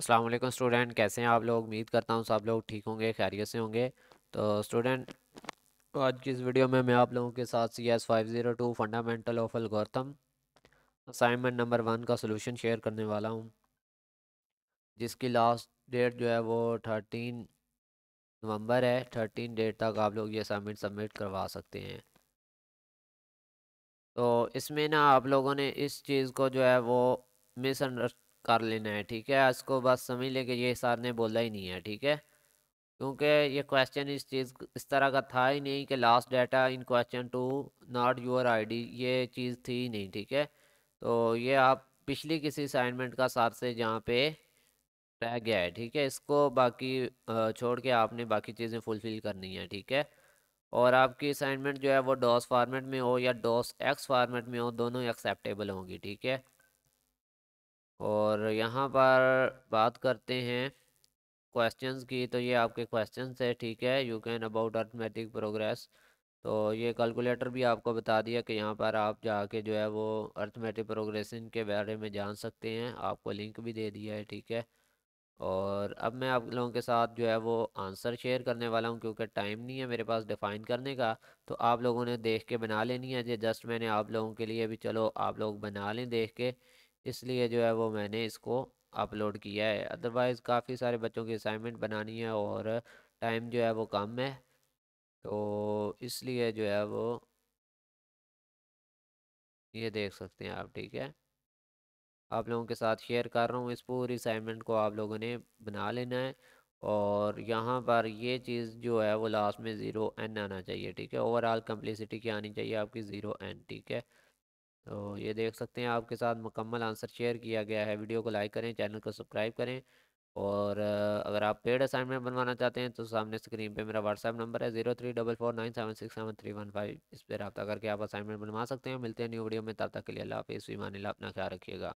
Aslam student कैसे हैं आप लोग उम्मीद करता हूँ सब लोग ठीक होंगे खैरियत से होंगे तो स्टूडेंट आज की इस वीडियो में मैं आप लोगों के साथ C S five zero two fundamental of algorithm assignment number one का सोल्यूशन शेयर करने वाला हूँ जिसकी लास्ट डेट जो है वो थर्टीन नवंबर है थर्टीन डेट तक आप लोग ये असाइनमेंट सबमिट करवा सकते हैं तो इसमें ना आप लोगों ने इस चीज़ को जो है वो मिसअंडर कर लेना है ठीक है इसको बस समझ लें कि ये सर ने बोला ही नहीं है ठीक है क्योंकि ये क्वेश्चन इस चीज़ इस तरह का था ही नहीं कि last data in question two not your ID ये चीज़ थी ही नहीं ठीक है तो ये आप पिछली किसी असाइनमेंट का सर से जहाँ पे रह गया है ठीक है इसको बाकी छोड़ के आपने बाकी चीज़ें फुलफ़िल करनी है ठीक है और आपकी असाइनमेंट जो है वो डॉस फार्मेट में हो या डॉस एक्स फार्मेट में हो दोनों एक्सेप्टेबल होंगी ठीक है और यहाँ पर बात करते हैं क्वेश्चंस की तो ये आपके क्वेश्चंस है ठीक है you can about arithmetic progress तो ये कैलकुलेटर भी आपको बता दिया कि यहाँ पर आप जाके जो है वो अर्थमेटिक प्रोग्रेसिंग के बारे में जान सकते हैं आपको लिंक भी दे दिया है ठीक है और अब मैं आप लोगों के साथ जो है वो आंसर शेयर करने वाला हूँ क्योंकि टाइम नहीं है मेरे पास डिफ़ाइन करने का तो आप लोगों ने देख के बना लेनी है जो जस्ट मैंने आप लोगों के लिए भी चलो आप लोग बना लें देख के इसलिए जो है वो मैंने इसको अपलोड किया है अदरवाइज़ काफ़ी सारे बच्चों की असाइनमेंट बनानी है और टाइम जो है वो कम है तो इसलिए जो है वो ये देख सकते हैं आप ठीक है आप लोगों के साथ शेयर कर रहा हूँ इस पूरी असाइनमेंट को आप लोगों ने बना लेना है और यहाँ पर ये चीज़ जो है वो लास्ट में ज़ीरो एन आना चाहिए ठीक है ओवरऑल कम्प्लिसिटी क्या आनी चाहिए आपकी ज़ीरो एन ठीक है तो ये देख सकते हैं आपके साथ मुकम्मल आंसर शेयर किया गया है वीडियो को लाइक करें चैनल को सब्सक्राइब करें और अगर आप पेड असाइनमेंट बनवाना चाहते हैं तो सामने स्क्रीन पे मेरा व्हाट्सएप नंबर है zero three double four nine seven six seven three one five इस पर रब्ता करके आप असाइनमेंट बनवा सकते हैं मिलते हैं न्यू वीडियो में तब तक के लिए अल्लाह इस विमान अपना ख्याल रखिएगा